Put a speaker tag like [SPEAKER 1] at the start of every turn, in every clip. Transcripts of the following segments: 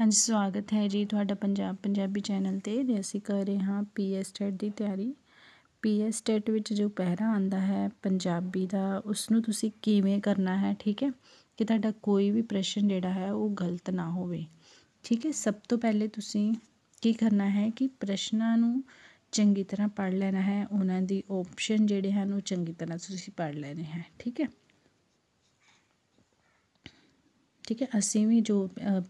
[SPEAKER 1] ਹਾਂਜੀ ਸਵਾਗਤ ਹੈ ਜੀ ਤੁਹਾਡਾ ਪੰਜਾਬ ਪੰਜਾਬੀ ਚੈਨਲ ਤੇ ਜੇ ਅਸੀਂ ਕਰ ਰਹੇ ਹਾਂ ਪੀਐਸ ਟੈਟ ਦੀ ਤਿਆਰੀ ਪੀਐਸ ਟੈਟ ਵਿੱਚ ਜੋ ਪਹਿਰਾ ਆਂਦਾ ਹੈ ਪੰਜਾਬੀ ਦਾ ਉਸ ਨੂੰ ਤੁਸੀਂ ਕਿਵੇਂ ਕਰਨਾ ਹੈ ਠੀਕ ਹੈ ਕਿ ਤੁਹਾਡਾ ਕੋਈ ਵੀ ਪ੍ਰਸ਼ਨ ਜਿਹੜਾ ਹੈ ਉਹ ਗਲਤ ਨਾ ਹੋਵੇ ਠੀਕ ਹੈ ਸਭ ਤੋਂ ਪਹਿਲੇ ਤੁਸੀਂ ਕੀ ਕਰਨਾ ਹੈ ਕਿ ਪ੍ਰਸ਼ਨਾਂ ਨੂੰ ਚੰਗੀ ਤਰ੍ਹਾਂ ਪੜ੍ਹ ਲੈਣਾ ਹੈ ਉਹਨਾਂ ਦੀ ਆਪਸ਼ਨ ਜਿਹੜੇ ਹਨ ਉਹ ਚੰਗੀ ਤਰ੍ਹਾਂ ਤੁਸੀਂ ਪੜ੍ਹ ਲੈਣੇ ਹੈ ਠੀਕ ਹੈ ਠੀਕ ਹੈ ਅਸੀਂ ਵੀ ਜੋ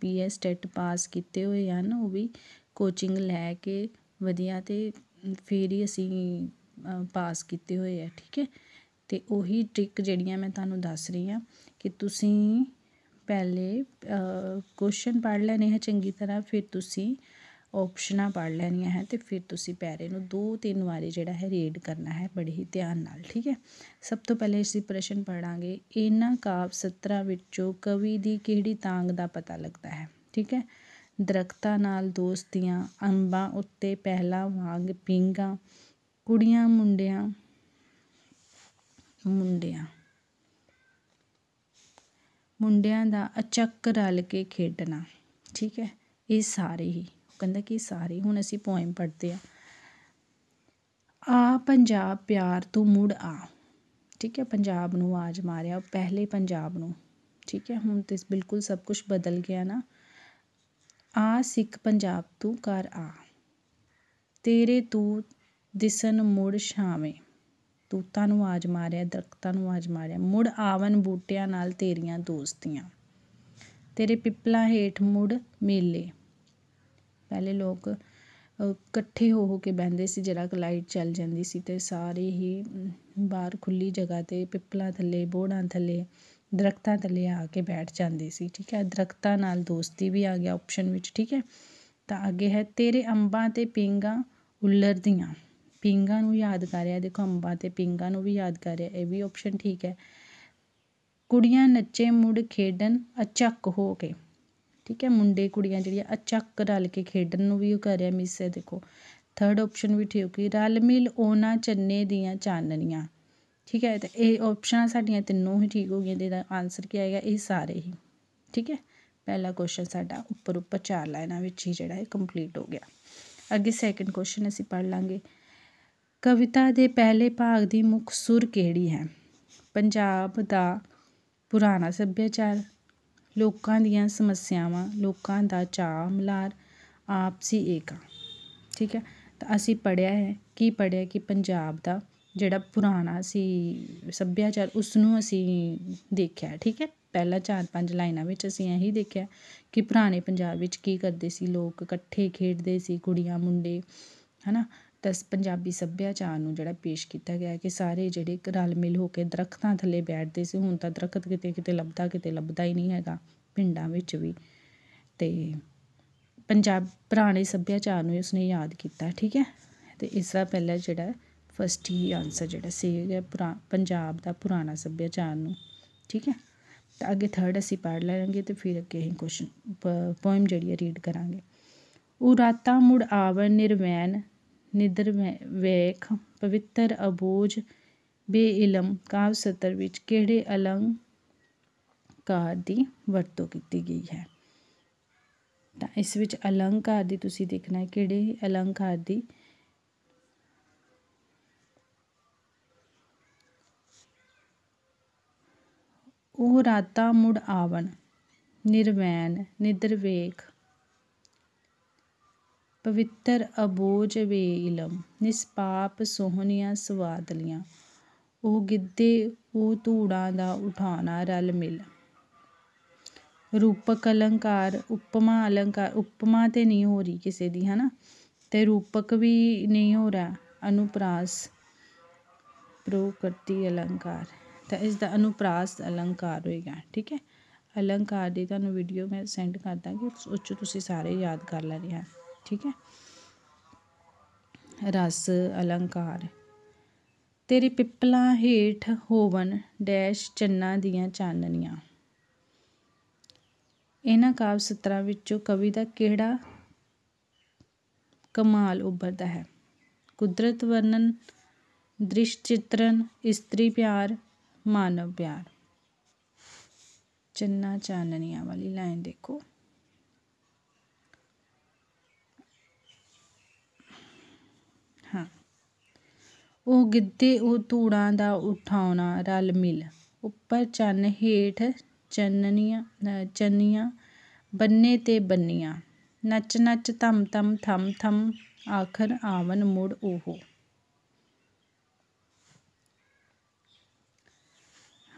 [SPEAKER 1] ਪੀਐਸ ਟੈਟ ਪਾਸ ਕੀਤੇ ਹੋਏ ਹਨ ਉਹ ਵੀ ਕੋਚਿੰਗ ਲੈ ਕੇ ਵਧੀਆ ਤੇ ਫਿਰ ਹੀ ਅਸੀਂ ਪਾਸ ਕੀਤੇ ਹੋਏ ਆ ਠੀਕ ਹੈ ਤੇ ਉਹੀ ਟ੍ਰਿਕ ਜਿਹੜੀਆਂ ਮੈਂ ਤੁਹਾਨੂੰ ਦੱਸ ਰਹੀ ਆ ਕਿ ਤੁਸੀਂ ਪਹਿਲੇ ਕੁਐਸਚਨ ਪੜ੍ਹ ਲੈਣੇ ਹੈ ਚੰਗੀ ਤਰ੍ਹਾਂ ਫਿਰ ਤੁਸੀਂ ਆਪਸ਼ਨਾਂ ਪੜ ਲੈਣੀਆਂ ਹੈ ਤੇ ਫਿਰ ਤੁਸੀਂ ਪੈਰੇ ਨੂੰ ਦੋ ਤਿੰਨ ਵਾਰੀ ਜਿਹੜਾ ਹੈ ਰੀਡ ਕਰਨਾ ਹੈ ਬੜੇ ਹੀ ਧਿਆਨ ਨਾਲ ਠੀਕ ਹੈ ਸਭ ਤੋਂ ਪਹਿਲੇ ਅਸੀਂ ਪ੍ਰਸ਼ਨ ਪੜਾਂਗੇ ਇਹਨਾਂ ਕਾਵ 17 ਵਿੱਚੋਂ ਕਵੀ ਦੀ ਕਿਹੜੀ ਤਾਂਗ ਦਾ ਪਤਾ ਲੱਗਦਾ ਹੈ ਠੀਕ ਹੈ ਦਰਖਤਾਂ ਨਾਲ ਦੋਸਤੀਆਂ ਅੰਬਾਂ ਉੱਤੇ ਪਹਿਲਾ ਵਾਂਗ ਪਿੰਗਾ ਕੁੜੀਆਂ ਮੁੰਡਿਆਂ ਮੁੰਡਿਆਂ ਮੁੰਡਿਆਂ ਦਾ ਅਚੱਕ ਰਲ ਕੇ ਖੇਡਣਾ ਠੀਕ ਹੈ ਇਹ ਸਾਰੇ ਹੀ ਕਹਿੰਦਾ ਕਿ ਸਾਰੇ ਹੁਣ ਅਸੀਂ ਪੋਇਮ ਪੜ੍ਹਦੇ ਆ ਆ ਪੰਜਾਬ ਪਿਆਰ ਤੂੰ ਮੁੜ ਆ ਠੀਕ ਹੈ ਪੰਜਾਬ ਨੂੰ ਆਜ ਮਾਰਿਆ ਪਹਿਲੇ ਪੰਜਾਬ ਨੂੰ ਠੀਕ ਹੈ ਹੁਣ ਤੇ ਬਿਲਕੁਲ ਸਭ ਕੁਝ ਬਦਲ ਗਿਆ ਨਾ ਆ ਸਿੱਖ ਪੰਜਾਬ ਤੂੰ ਕਰ ਆ ਤੇਰੇ ਤੂੰ ਦਿਸਨ ਮੁੜ ਛਾਵੇਂ ਤੂਤਾਂ ਨੂੰ ਆਜ ਮਾਰਿਆ ਦਰਖਤਾਂ ਨੂੰ ਆਜ ਮਾਰਿਆ ਮੁੜ ਆਵਨ ਬੂਟਿਆਂ ਨਾਲ ਤੇਰੀਆਂ ਦੋਸਤੀਆਂ ਤੇਰੇ ਪਿੱਪਲਾਂ ਹੇਠ ਮੁੜ ਮੇਲੇ ਪਹਿਲੇ ਲੋਕ ਇਕੱਠੇ ਹੋ ਹੋ ਕੇ ਬਹਿੰਦੇ ਸੀ ਜਿਹੜਾ ਲਾਈਟ ਚੱਲ ਜਾਂਦੀ ਸੀ ਅਤੇ ਸਾਰੇ ਹੀ ਬਾਹਰ ਖੁੱਲ੍ਹੀ ਜਗ੍ਹਾ 'ਤੇ ਪਿੱਪਲਾਂ ਥੱਲੇ ਬੋਹੜਾਂ ਥੱਲੇ ਦਰੱਖਤਾਂ ਥੱਲੇ ਆ ਕੇ ਬੈਠ ਜਾਂਦੇ ਸੀ ਠੀਕ ਹੈ ਦਰੱਖਤਾਂ ਨਾਲ ਦੋਸਤੀ ਵੀ ਆ ਗਿਆ ਆਪਸ਼ਨ ਵਿੱਚ ਠੀਕ ਹੈ ਤਾਂ ਅੱਗੇ ਹੈ ਤੇਰੇ ਅੰਬਾਂ 'ਤੇ ਪੀਂਘਾਂ ਉੱਲਰਦੀਆਂ ਪੀਂਘਾਂ ਨੂੰ ਯਾਦ ਕਰ ਰਿਹਾ ਦੇਖੋ ਅੰਬਾਂ 'ਤੇ ਪੀਂਘਾਂ ਨੂੰ ਵੀ ਯਾਦ ਕਰ ਰਿਹਾ ਇਹ ਵੀ ਆਪਸ਼ਨ ਠੀਕ ਹੈ ਕੁੜੀਆਂ ਨੱਚੇ ਮੁੜ ਖੇਡਣ ਅਚੱਕ ਹੋ ਕੇ ਠੀਕ ਹੈ ਮੁੰਡੇ ਕੁੜੀਆਂ ਜਿਹੜੀਆਂ ਅਚੱਕ ਰਲ ਕੇ ਖੇਡਣ ਨੂੰ ਵੀ ਉਹ ਕਰ ਰਿਹਾ ਮਿਸ ਹੈ ਦੇਖੋ ਥਰਡ ਆਪਸ਼ਨ ਵੀ ਠੀਕ ਹੈ ਰਲ ਮਿਲ ਉਹਨਾਂ ਚੰਨੇ ਦੀਆਂ ਚਾਨਣੀਆਂ ਠੀਕ ਹੈ ਤੇ ਇਹ ਆਪਸ਼ਨ ਸਾਡੀਆਂ ਤਿੰਨੋਂ ਹੀ ਠੀਕ ਹੋ ਗਈਆਂ ਇਹਦਾ ਆਨਸਰ ਕੀ ਆਏਗਾ ਇਹ ਸਾਰੇ ਹੀ ਠੀਕ ਹੈ ਪਹਿਲਾ ਕੁਐਸਚਨ ਸਾਡਾ ਉੱਪਰ ਉੱਪਰ ਚਾਰ ਲਾਈਨਾਂ ਵਿੱਚ ਹੀ ਜਿਹੜਾ ਹੈ ਕੰਪਲੀਟ ਹੋ ਗਿਆ ਅੱਗੇ ਸੈਕੰਡ ਕੁਐਸਚਨ ਅਸੀਂ ਪੜ ਲਾਂਗੇ ਕਵਿਤਾ ਦੇ ਪਹਿਲੇ ਭਾਗ ਦੀ ਮੁੱਖ ਸੁਰ ਕਿਹੜੀ ਹੈ ਪੰਜਾਬ ਦਾ ਪੁਰਾਣਾ ਸੱਭਿਆਚਾਰ ਲੋਕਾਂ ਦੀਆਂ ਸਮੱਸਿਆਵਾਂ ਲੋਕਾਂ ਦਾ ਚਾਹ ਮਲਾਰ ਆਪਸੀ ਏਕਾ ਠੀਕ ਹੈ ਤਾਂ ਅਸੀਂ ਪੜਿਆ ਹੈ ਕੀ ਪੜਿਆ ਕਿ ਪੰਜਾਬ ਦਾ ਜਿਹੜਾ ਪੁਰਾਣਾ ਸੀ ਸੱਭਿਆਚਾਰ ਉਸ ਨੂੰ ਅਸੀਂ ਦੇਖਿਆ ਠੀਕ ਹੈ ਪਹਿਲਾ ਚਾਰ ਪੰਜ ਲਾਈਨਾਂ ਵਿੱਚ ਅਸੀਂ ਇਹੀ ਦੇਖਿਆ ਕਿ ਪੁਰਾਣੇ ਪੰਜਾਬ ਵਿੱਚ ਕੀ ਕਰਦੇ ਸੀ ਲੋਕ ਇਕੱਠੇ ਖੇਡਦੇ ਸੀ ਕੁੜੀਆਂ ਮੁੰਡੇ ਹਨਾ ਤਸ ਪੰਜਾਬੀ ਸੱਭਿਆਚਾਰ ਨੂੰ ਜਿਹੜਾ ਪੇਸ਼ ਕੀਤਾ ਗਿਆ ਕਿ ਸਾਰੇ ਜਿਹੜੇ ਰਲ ਮਿਲ ਹੋ ਕੇ ਦਰਖਤਾਂ ਥੱਲੇ ਬੈਠਦੇ ਸੀ ਹੁਣ ਤਾਂ ਦਰਖਤ ਕਿਤੇ ਕਿਤੇ ਲੱਭਦਾ ਕਿਤੇ ਲੱਭਦਾ ਹੀ ਨਹੀਂ ਹੈਗਾ ਪਿੰਡਾਂ ਵਿੱਚ ਵੀ ਤੇ ਪੰਜਾਬ ਪੁਰਾਣੇ ਸੱਭਿਆਚਾਰ ਨੂੰ ਉਸਨੇ ਯਾਦ ਕੀਤਾ ਠੀਕ ਹੈ ਤੇ ਇਸ ਦਾ ਪਹਿਲਾ ਜਿਹੜਾ ਫਸਟ ਹੀ ਆਨਸਰ ਜਿਹੜਾ ਸੀ ਹੈਗਾ ਪੰਜਾਬ ਦਾ ਪੁਰਾਣਾ ਸੱਭਿਆਚਾਰ ਨੂੰ ਠੀਕ ਹੈ ਤਾਂ ਅੱਗੇ ਥਰਡ ਅਸੀਂ ਪੜ੍ਹ ਲਾਂਗੇ ਤੇ ਫਿਰ ਅੱਗੇ ਹੀ ਕੁਐਸਚਨ ਪੋਇਮ ਜਿਹੜੀ ਰੀਡ ਕਰਾਂਗੇ ਉਹ ਰਾਤਾਂ ਮੁੜ ਆਵਣ ਨਿਰਵੈਨ ਨਿਦਰ ਵੇਖ ਪਵਿੱਤਰ ਅਬੋਝ ਬੇਇਲਮ ਕਾਵ ਸਤਰ ਵਿੱਚ ਕਿਹੜੇ ਅਲੰਕਾਰ ਦੀ ਵਰਤੋਂ ਕੀਤੀ ਗਈ ਹੈ ਤਾਂ ਇਸ ਵਿੱਚ ਅਲੰਕਾਰ ਦੀ ਤੁਸੀਂ ਦੇਖਣਾ ਹੈ ਕਿਹੜੇ ਅਲੰਕਾਰ ਦੀ ਉਹ ਰਾਤਾ ਮੁੜ ਆਵਣ ਨਿਰਵੈਨ ਨਿਦਰ ਵੇਖ ਪਵਿੱਤਰ ਅਬੋਜ ਵੇ ਇਲਮ ਨਿਸਪਾਪ ਸੋਹਣੀਆਂ ਸਵਾਦਲੀਆਂ ਉਹ ਗਿੱਦੇ ਉਹ ਧੂੜਾਂ ਦਾ ਉਠਾਣਾ ਰਲ ਮਿਲ ਰੂਪਕ ਅਲੰਕਾਰ ਉਪਮਾ ਅਲੰਕਾਰ ਉਪਮਾ ਤੇ ਨਹੀਂ ਹੋ ਰਹੀ ਕਿਸੇ ਦੀ ਹਨਾ ਤੇ ਰੂਪਕ ਵੀ ਨਹੀਂ ਹੋ ਰਹਾ ਅਨੁਪਰਾਸ ਪ੍ਰੋਕਰਤੀ ਅਲੰਕਾਰ ਤਾਂ ਇਸ ਦਾ ਅਨੁਪਰਾਸ ਅਲੰਕਾਰ ਹੋਏਗਾ ਠੀਕ ਹੈ ਅਲੰਕਾਰ ਦੀ ਤੁਹਾਨੂੰ ਵੀਡੀਓ ਮੈਂ ਸੈਂਡ ਕਰ ਦਾਂਗੀ ਉਸ ਚ ਤੁਸੀਂ ਸਾਰੇ ਯਾਦ ਕਰ ਲੈਣੇ ਹਨ ਠੀਕ ਹੈ ਰਸ ਅਲੰਕਾਰ ਤੇਰੀ ਪਿੱਪਲਾਂ ਹੀਠ ਹੋਵਨ ਡੈਸ਼ ਚੰਨਾ ਦੀਆਂ ਚਾਨਣੀਆਂ ਇਹਨਾਂ ਕਾਵ ਸਤਰਾਂ ਵਿੱਚੋਂ ਕਵੀ ਦਾ ਕਿਹੜਾ ਕਮਾਲ ਉੱਭਰਦਾ ਹੈ ਕੁਦਰਤ ਵਰਣਨ ਦ੍ਰਿਸ਼ ਚਿਤਰਨ ਇਸਤਰੀ ਪਿਆਰ ਮਾਨਵ ਪਿਆਰ ਚੰਨਾ ਚਾਨਣੀਆਂ ਵਾਲੀ ਲਾਈਨ ਦੇਖੋ ਹਾਂ ਉਹ ਗਿੱਧੇ ਉਹ ਧੂੜਾਂ ਦਾ ਉਠਾਉਣਾ ਰਲ ਮਿਲ ਉੱਪਰ ਚੰਨ ਹੇਠ ਚੰਨੀਆਂ ਚੰਨੀਆਂ ਬੰਨੇ ਤੇ ਬੰਨੀਆਂ ਨੱਚ ਨੱਚ ਧਮ ਧਮ ਥਮ ਥਮ ਆਖਰ ਆਵਨ ਮੁੜ ਉਹ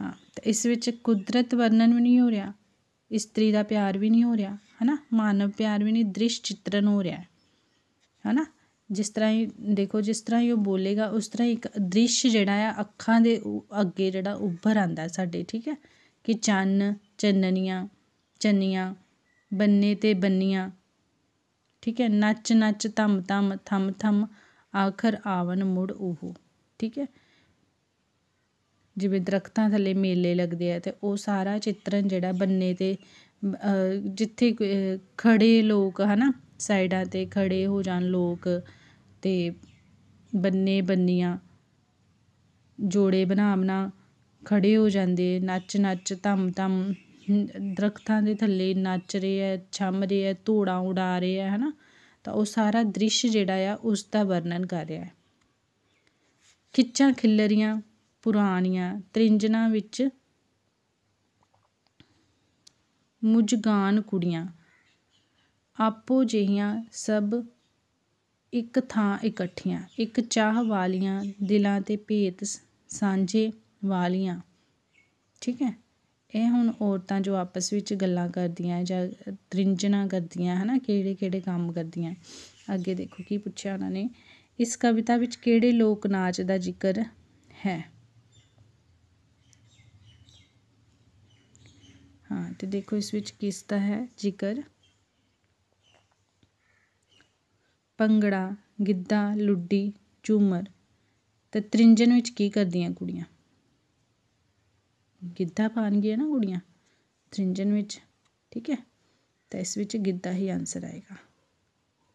[SPEAKER 1] ਹਾਂ ਇਸ ਵਿੱਚ ਕੁਦਰਤ ਵਰਣਨ ਵੀ ਨਹੀਂ ਹੋ ਰਿਹਾ ਇਸਤਰੀ ਦਾ ਪਿਆਰ ਵੀ ਨਹੀਂ ਹੋ ਰਿਹਾ ਹਨਾ ਮਾਨਵ ਪਿਆਰ ਵੀ ਨਹੀਂ ਦ੍ਰਿਸ਼ ਚਿੱਤਰਨ ਹੋ ਰਿਹਾ ਹਨਾ ਜਿਸ ਤਰ੍ਹਾਂ ਹੀ ਦੇਖੋ ਜਿਸ ਤਰ੍ਹਾਂ ਹੀ ਉਹ ਬੋਲੇਗਾ ਉਸ ਤਰ੍ਹਾਂ ਹੀ ਇੱਕ ਦ੍ਰਿਸ਼ ਜਿਹੜਾ ਆ ਅੱਖਾਂ ਦੇ ਅੱਗੇ ਜਿਹੜਾ ਉੱਭਰ ਆਂਦਾ ਸਾਡੇ ਠੀਕ ਹੈ ਕਿ ਚੰਨ ਚੰਨਨੀਆਂ ਚੰਨੀਆਂ ਬੰਨੇ ਤੇ ਬੰਨੀਆਂ ਠੀਕ ਹੈ ਨੱਚ ਨੱਚ ਧਮ ਧਮ ਥਮ ਥਮ ਆਖਰ ਆਵਨ ਮੁੜ ਉਹ ਠੀਕ ਹੈ ਜਿਵੇਂ ਦਰਖਤਾਂ ਥੱਲੇ ਮੇਲੇ ਲੱਗਦੇ ਆ ਤੇ ਉਹ ਸਾਰਾ ਚਿੱਤਰਨ ਜਿਹੜਾ ਬੰਨੇ ਤੇ ਜਿੱਥੇ ਖੜੇ ਲੋਕ ਹਨਾ ਸਾਈਡਾਂ ਤੇ ਖੜੇ ਹੋ ਜਾਣ ਲੋਕ ਅਤੇ ਬੰਨੇ ਬੰਨੀਆਂ ਜੋੜੇ ਬਣਾ ਬਣਾ ਖੜ੍ਹੇ ਹੋ ਜਾਂਦੇ ਨੱਚ ਨੱਚ ਧੰਮ ਧੰਮ ਦਰੱਖਤਾਂ ਦੇ ਥੱਲੇ ਨੱਚ ਰਹੇ ਹੈ ਛੰਮ ਰਹੇ ਹੈ ਧੂੜਾਂ ਉਡਾ ਰਹੇ ਹੈ ਹੈ ਨਾ ਤਾਂ ਉਹ ਸਾਰਾ ਦ੍ਰਿਸ਼ ਜਿਹੜਾ ਆ ਉਸ ਦਾ ਵਰਣਨ ਕਰ ਰਿਹਾ ਹੈ ਖਿੱਚਾਂ ਖਿੱਲਰੀਆਂ ਪੁਰਾਣੀਆਂ ਤ੍ਰਿੰਜਨਾ ਵਿੱਚ ਮੁਝਗਾਨ ਕੁੜੀਆਂ ਆਪੋ ਜਿਹੀਆਂ ਸਭ ਇੱਕ ਥਾਂ ਇਕੱਠੀਆਂ ਇੱਕ ਚਾਹ ਵਾਲੀਆਂ ਦਿਲਾਂ ਤੇ ਭੇਤ ਸਾਂਝੇ ਵਾਲੀਆਂ ਠੀਕ ਹੈ ਇਹ ਹੁਣ ਔਰਤਾਂ ਜੋ ਆਪਸ ਵਿੱਚ ਗੱਲਾਂ ਕਰਦੀਆਂ ਜਾਂ ਤ੍ਰਿੰਜਣਾ ਕਰਦੀਆਂ ਹਨਾ ਕਿਹੜੇ ਕਿਹੜੇ ਕੰਮ ਕਰਦੀਆਂ ਅੱਗੇ ਦੇਖੋ ਕੀ ਪੁੱਛਿਆ ਉਹਨਾਂ ਨੇ ਇਸ ਕਵਿਤਾ ਵਿੱਚ ਕਿਹੜੇ ਲੋਕ ਨਾਚ ਦਾ ਜ਼ਿਕਰ ਹੈ ਹਾਂ ਤੇ ਦੇਖੋ ਇਸ ਵਿੱਚ ਕਿਸ ਦਾ ਹੈ ਜ਼ਿਕਰ ਭੰਗੜਾ ਗਿੱਧਾ ਲੁੱਡੀ ਝੂਮਰ ਤੇ ਤ੍ਰਿੰਜਣ ਵਿੱਚ ਕੀ ਕਰਦੀਆਂ ਕੁੜੀਆਂ ਗਿੱਧਾ ਪਾਉਣਗੀਆਂ ਨਾ ਕੁੜੀਆਂ ਤ੍ਰਿੰਜਣ ਵਿੱਚ ਠੀਕ ਹੈ ਤਾਂ ਇਸ ਵਿੱਚ ਗਿੱਧਾ ਹੀ ਆਨਸਰ ਆਏਗਾ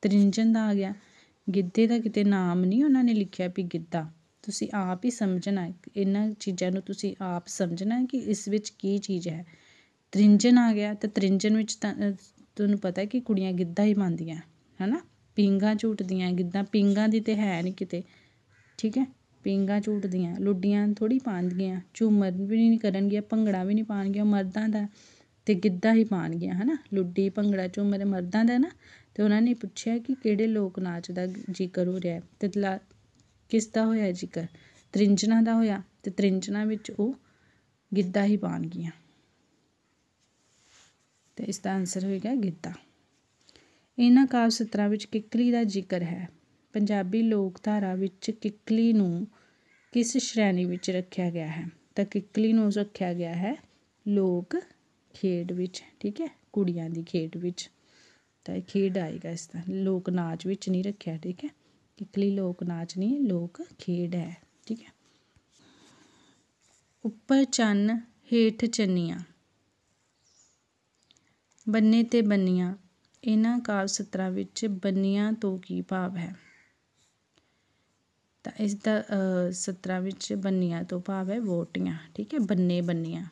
[SPEAKER 1] ਤ੍ਰਿੰਜਣ ਦਾ ਆ ਗਿਆ ਗਿੱਧੇ ਦਾ ਕਿਤੇ ਨਾਮ ਨਹੀਂ ਉਹਨਾਂ ਨੇ ਲਿਖਿਆ ਵੀ ਗਿੱਧਾ ਤੁਸੀਂ ਆਪ ਹੀ ਸਮਝਣਾ ਇਹਨਾਂ ਚੀਜ਼ਾਂ ਨੂੰ ਤੁਸੀਂ ਆਪ ਸਮਝਣਾ ਕਿ ਇਸ ਵਿੱਚ ਕੀ ਚੀਜ਼ ਹੈ ਤ੍ਰਿੰਜਣ ਆ ਗਿਆ ਤਾਂ ਤ੍ਰਿੰਜਣ ਵਿੱਚ ਤੁਹਾਨੂੰ ਪਤਾ ਕਿ ਕੁੜੀਆਂ ਗਿੱਧਾ ਹੀ ਪਾਉਂਦੀਆਂ ਹੈ ਨਾ ਪੀਂਘਾਂ ਝੂਟਦੀਆਂ ਗਿੱਧਾ ਪੀਂਘਾਂ ਦੀ ਤਾਂ ਹੈ ਨਹੀਂ ਕਿਤੇ ਠੀਕ ਹੈ ਪੀਂਘਾਂ ਝੂਟਦੀਆਂ ਲੁੱਡੀਆਂ ਥੋੜ੍ਹੀ ਪਾਉਣਗੀਆਂ ਝੂਮਰ ਵੀ ਨਹੀਂ ਕਰਨਗੀਆਂ ਭੰਗੜਾ ਵੀ ਨਹੀਂ ਪਾਉਣਗੀਆਂ ਮਰਦਾਂ ਦਾ ਅਤੇ ਗਿੱਧਾ ਹੀ ਪਾਉਣਗੀਆਂ ਹੈ ਨਾ ਲੁੱਡੀ ਭੰਗੜਾ ਝੂਮਰ ਮਰਦਾਂ ਦਾ ਨਾ ਅਤੇ ਉਹਨਾਂ ਨੇ ਪੁੱਛਿਆ ਕਿ ਕਿਹੜੇ ਲੋਕ ਨਾਚ ਦਾ ਜ਼ਿਕਰ ਹੋ ਰਿਹਾ ਅਤੇ ਤਲਾ ਕਿਸ ਦਾ ਹੋਇਆ ਜ਼ਿਕਰ ਤ੍ਰਿੰਜਨਾ ਦਾ ਹੋਇਆ ਅਤੇ ਤ੍ਰਿੰਜਨਾ ਵਿੱਚ ਉਹ ਗਿੱਧਾ ਹੀ ਪਾਉਣਗੀਆਂ ਤੇ ਇਸ ਦਾ ਆਨਸਰ ਹੋਏਗਾ ਗਿੱਧਾ ਇਹਨਾਂ ਕਾਵ ਸਤਰਾਂ ਵਿੱਚ ਕਿੱਕਲੀ ਦਾ ਜ਼ਿਕਰ ਹੈ ਪੰਜਾਬੀ ਲੋਕ ਧਾਰਾ ਵਿੱਚ ਕਿੱਕਲੀ ਨੂੰ ਕਿਸ ਸ਼੍ਰੇਣੀ ਵਿੱਚ ਰੱਖਿਆ ਗਿਆ ਹੈ ਤਾਂ ਕਿੱਕਲੀ ਨੂੰ ਰੱਖਿਆ ਗਿਆ ਹੈ ਲੋਕ ਖੇਡ ਵਿੱਚ ਠੀਕ ਹੈ ਕੁੜੀਆਂ ਦੀ ਖੇਡ ਵਿੱਚ ਤਾਂ ਇਹ ਖੇਡ ਆਏਗਾ ਇਸ ਤਰ੍ਹਾਂ ਲੋਕ ਨਾਚ ਵਿੱਚ ਨਹੀਂ ਰੱਖਿਆ ਠੀਕ ਹੈ ਕਿੱਕਲੀ ਲੋਕ ਨਾਚ ਨਹੀਂ ਲੋਕ ਖੇਡ ਹੈ ਠੀਕ ਹੈ ਉੱਪਰ ਚੰਨ ਹੇਠ ਚੰਨੀਆਂ ਬੰਨੇ ਤੇ ਬੰਨੀਆਂ ਇਹਨਾਂ ਕਾਵ ਸਤਰਾ ਵਿੱਚ ਬੰਨੀਆਂ ਤੋਂ ਕੀ ਭਾਵ ਹੈ ਤਾਂ ਇਸ ਦਾ ਸਤਰਾ ਵਿੱਚ ਬੰਨੀਆਂ ਤੋਂ ਭਾਵ ਹੈ ਵੋਟੀਆਂ ਠੀਕ ਹੈ ਬੰਨੇ ਬੰਨੀਆਂ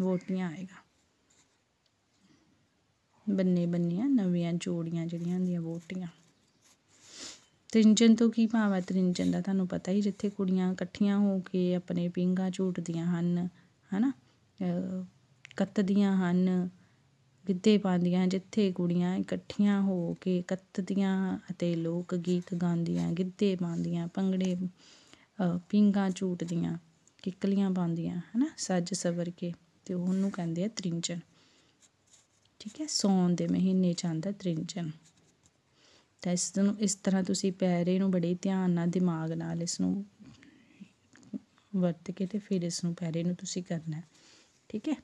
[SPEAKER 1] ਵੋਟੀਆਂ ਆਏਗਾ ਬੰਨੇ ਬੰਨੀਆਂ ਨਵੀਆਂ ਜੋੜੀਆਂ ਜਿਹੜੀਆਂ ਹੁੰਦੀਆਂ ਵੋਟੀਆਂ ਤ੍ਰਿੰਜਨ ਤੋਂ ਕੀ ਭਾਵ ਹੈ ਤ੍ਰਿੰਜਨ ਦਾ ਤੁਹਾਨੂੰ ਪਤਾ ਹੀ ਜਿੱਥੇ ਕੁੜੀਆਂ ਇਕੱਠੀਆਂ ਹੋ ਕੇ ਆਪਣੇ ਪਿੰਗਾ ਝੂਟਦੀਆਂ ਹਨ ਹਨਾ ਕੱਤਦੀਆਂ ਹਨ ਗਿੱਧੇ ਪਾਉਂਦੀਆਂ ਜਿੱਥੇ ਕੁੜੀਆਂ ਇਕੱਠੀਆਂ ਹੋ ਕੇ ਕੱਤਦੀਆਂ ਅਤੇ ਲੋਕ ਗੀਤ ਗਾਉਂਦੀਆਂ ਗਿੱਧੇ ਪਾਉਂਦੀਆਂ ਭੰਗੜੇ ਪੀਂਘਾਂ ਝੂਟਦੀਆਂ ਕਿੱਕਲੀਆਂ ਪਾਉਂਦੀਆਂ ਹੈ ਨਾ ਸੱਜ ਸਵਰ ਕੇ ਅਤੇ ਉਹਨੂੰ ਕਹਿੰਦੇ ਆ ਤ੍ਰਿੰਜਨ ਠੀਕ ਹੈ ਸੌਣ ਦੇ ਮਹੀਨੇ 'ਚ ਆਉਂਦਾ ਤ੍ਰਿੰਜਨ ਤਾਂ ਇਸ ਨੂੰ ਇਸ ਤਰ੍ਹਾਂ ਤੁਸੀਂ ਪੈਰੇ ਨੂੰ ਬੜੇ ਧਿਆਨ ਨਾਲ ਦਿਮਾਗ ਨਾਲ ਇਸ ਨੂੰ ਵਰਤ ਕੇ ਤੇ ਫਿਰ ਇਸ ਨੂੰ ਪੈਰੇ ਨੂੰ ਤੁਸੀਂ ਕਰਨਾ ਠੀਕ ਹੈ